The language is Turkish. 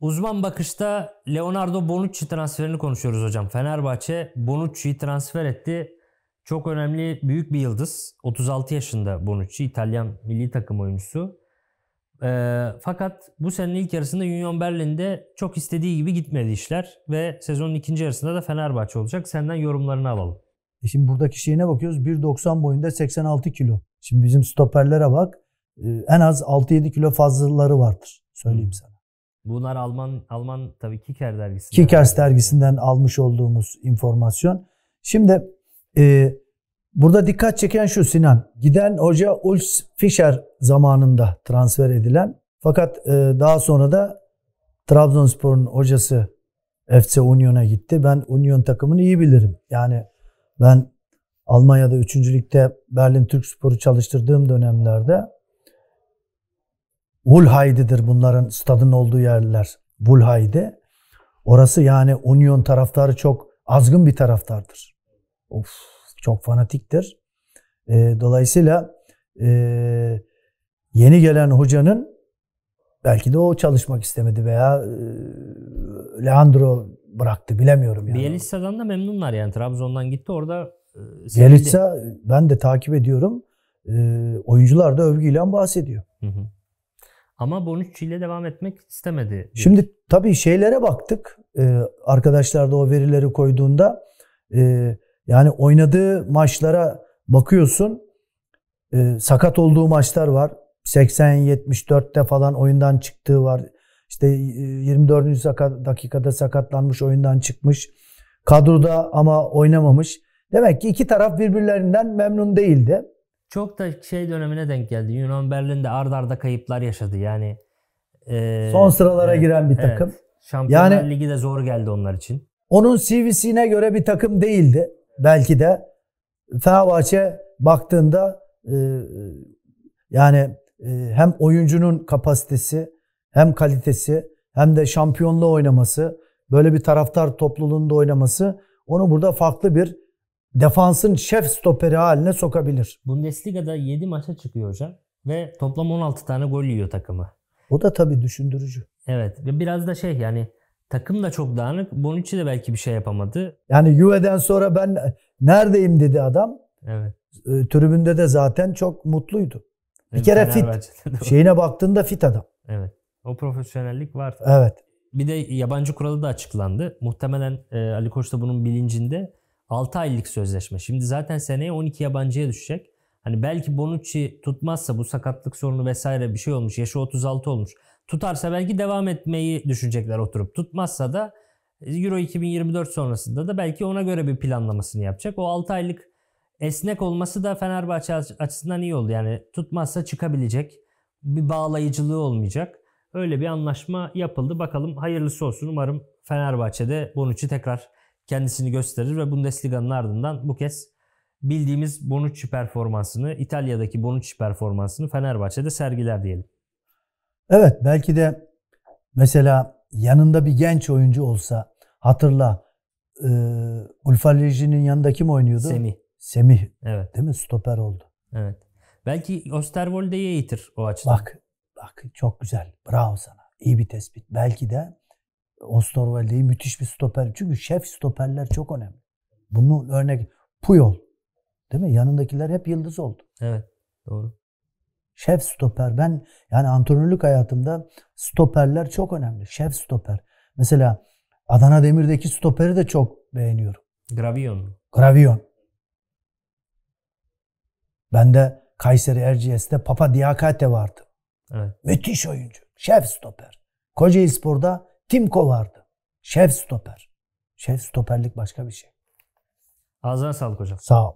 Uzman bakışta Leonardo Bonucci transferini konuşuyoruz hocam. Fenerbahçe Bonucci'yi transfer etti. Çok önemli büyük bir yıldız. 36 yaşında Bonucci İtalyan milli takım oyuncusu. E, fakat bu senenin ilk yarısında Union Berlin'de çok istediği gibi gitmedi işler ve sezonun ikinci yarısında da Fenerbahçe olacak. Senden yorumlarını alalım. E şimdi buradaki şeyine bakıyoruz. 1.90 boyunda 86 kilo. Şimdi bizim stoperlere bak. Ee, en az 6-7 kilo fazlaları vardır. Söyleyeyim sana. Bunlar Alman Alman tabii Kicker dergisinden. Kicker dergisinden almış olduğumuz informasyon. Şimdi e, burada dikkat çeken şu Sinan. Giden hoca Ulf Fischer zamanında transfer edilen fakat e, daha sonra da Trabzonspor'un hocası FC Union'a gitti. Ben Union takımını iyi bilirim. Yani ben Almanya'da 3. Lig'de Berlin Türk Spor'u çalıştırdığım dönemlerde Wulhaydi'dir bunların stadın olduğu yerler. Wulhaydi. Orası yani Union taraftarı çok azgın bir taraftardır. Of, çok fanatiktir. E, dolayısıyla e, yeni gelen hocanın belki de o çalışmak istemedi veya e, Leandro bıraktı bilemiyorum yani. Bielitsa'dan da memnunlar yani Trabzon'dan gitti orada. E, Bielitsa ben de takip ediyorum. E, oyuncular da övgüyle bahsediyor. Hı hı. Ama Bonucci ile devam etmek istemedi. Diyor. Şimdi tabii şeylere baktık. Ee, arkadaşlar da o verileri koyduğunda e, yani oynadığı maçlara bakıyorsun. Ee, sakat olduğu maçlar var. 80-74'te falan oyundan çıktığı var. İşte 24. E, dakikada sakatlanmış oyundan çıkmış. Kadroda ama oynamamış. Demek ki iki taraf birbirlerinden memnun değildi çok da şey dönemine denk geldi. Yunan Berlin'de ard arda kayıplar yaşadı. Yani e, son sıralara evet, giren bir takım. Evet. Şampiyonlar yani, Ligi de zor geldi onlar için. Onun CV'sine göre bir takım değildi. Belki de Fenerbahçe baktığında e, yani e, hem oyuncunun kapasitesi hem kalitesi hem de şampiyonluğu oynaması böyle bir taraftar topluluğunda oynaması onu burada farklı bir defansın şef stoperi haline sokabilir. Bundesliga'da 7 maça çıkıyor hocam ve toplam 16 tane gol yiyor takımı. O da tabii düşündürücü. Evet ve biraz da şey yani takım da çok dağınık. Bonucci de belki bir şey yapamadı. Yani Juve'den sonra ben neredeyim dedi adam. Evet. E, tribünde de zaten çok mutluydu. Bir kere fit. Şeyine baktığında fit adam. Evet. O profesyonellik var. Evet. Bir de yabancı kuralı da açıklandı. Muhtemelen e, Ali Koç da bunun bilincinde. 6 aylık sözleşme. Şimdi zaten seneye 12 yabancıya düşecek. Hani belki Bonucci tutmazsa bu sakatlık sorunu vesaire bir şey olmuş. Yaşı 36 olmuş. Tutarsa belki devam etmeyi düşünecekler oturup. Tutmazsa da e, Euro 2024 sonrasında da belki ona göre bir planlamasını yapacak. O 6 aylık esnek olması da Fenerbahçe açısından iyi oldu. Yani tutmazsa çıkabilecek. Bir bağlayıcılığı olmayacak. Öyle bir anlaşma yapıldı. Bakalım hayırlısı olsun. Umarım Fenerbahçe'de Bonucci tekrar kendisini gösterir ve Bundesliga'nın ardından bu kez bildiğimiz Bonucci performansını, İtalya'daki Bonucci performansını Fenerbahçe'de sergiler diyelim. Evet belki de mesela yanında bir genç oyuncu olsa hatırla e, Ulfalijinin yanında kim oynuyordu? Semih. Semih. Evet. Değil mi? Stoper oldu. Evet. Belki Osterwolde'yi eğitir o açıdan. Bak, bak çok güzel. Bravo sana. İyi bir tespit. Belki de Oscar müthiş bir stoper. Çünkü şef stoperler çok önemli. Bunun örnek Puyol. Değil mi? Yanındakiler hep yıldız oldu. Evet. Doğru. Şef stoper. Ben yani antrenörlük hayatımda stoperler çok önemli. Şef stoper. Mesela Adana Demir'deki stoperi de çok beğeniyorum. Gravion Gravion. Ben de Kayseri Erciyes'te Papa Diakate vardı. Evet. Müthiş oyuncu. Şef stoper. Kocaeli Spor'da Timko vardı. Şef stoper. Şef stoperlik başka bir şey. Ağzına sağlık hocam. Sağ ol.